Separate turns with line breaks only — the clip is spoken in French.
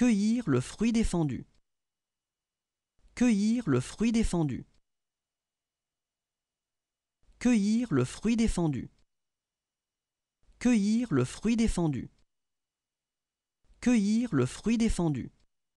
Cueillir le fruit défendu. Cueillir le fruit défendu. Cueillir le fruit défendu. Cueillir le fruit défendu. Cueillir le fruit défendu.